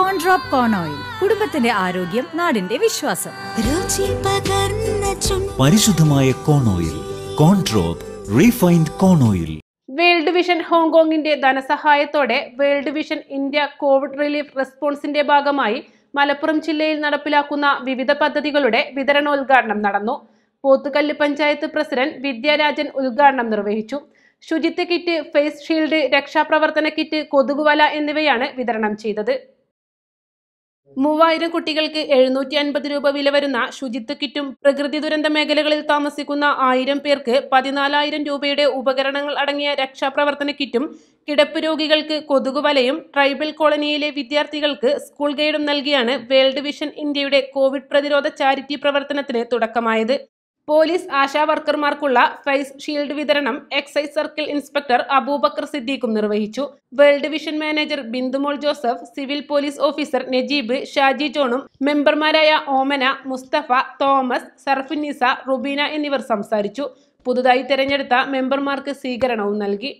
കോൺ drop കോൺ oil കുടുംബത്തിന്റെ ആരോഗ്യം നാടിന്റെ വിശ്വാസം പരിശുദ്ധമായ corn oil Corn Drop refined corn oil World Vision ഹോങ്കോങ്ങിന്റെ ധനസഹായത്തോടെ World Vision India covid relief റെസ്പോൺസിന്റെ ഭാഗമായി മലപ്പുറം ജില്ലയിൽ നടപ്പിലാക്കുന്ന വിവിധ പദ്ധതികളുടെ വിതരണോദ്ഘാടനം നടന്നു പോത്തുകല്ല് പഞ്ചായത്ത് പ്രസിഡന്റ് വിദ്യാരാജൻ ഉദ്ഘാടനം നിർവഹിച്ചു ശുചിത്വ കിറ്റ് ഫേസ് ഷീൽഡ് രക്ഷാപ്രവർത്തന കിറ്റ് കൊതുകുവല എന്നിവയാണ് വിതരണം ചെയ്തത് മൂവായിരം കുട്ടികൾക്ക് എഴുന്നൂറ്റി അൻപത് രൂപ വില വരുന്ന ശുചിത്വ കിറ്റും പ്രകൃതി ദുരന്ത മേഖലകളിൽ താമസിക്കുന്ന ആയിരം പേർക്ക് പതിനാലായിരം രൂപയുടെ ഉപകരണങ്ങൾ അടങ്ങിയ രക്ഷാപ്രവർത്തന കിറ്റും കിടപ്പ് രോഗികൾക്ക് കൊതുകുവലയും ട്രൈബൽ കോളനിയിലെ വിദ്യാർത്ഥികൾക്ക് സ്കൂൾ ഗൈഡും നൽകിയാണ് വേൾഡ് വിഷൻ ഇന്ത്യയുടെ കോവിഡ് പ്രതിരോധ ചാരിറ്റി പ്രവർത്തനത്തിന് തുടക്കമായത് പോലീസ് ആശാവർക്കർമാർക്കുള്ള ഫേസ് ഷീൽഡ് വിതരണം എക്സൈസ് സർക്കിൾ ഇൻസ്പെക്ടർ അബൂബക്കർ സിദ്ദീഖും നിർവഹിച്ചു World Vision manager Bindumol Joseph civil police officer Najeeb Shaji ജോണും മെമ്പർമാരായ ഓമന മുസ്തഫ തോമസ് സർഫിനിസ റുബീന എന്നിവർ സംസാരിച്ചു പുതുതായി തെരഞ്ഞെടുത്ത മെമ്പർമാർക്ക് സ്വീകരണവും നൽകി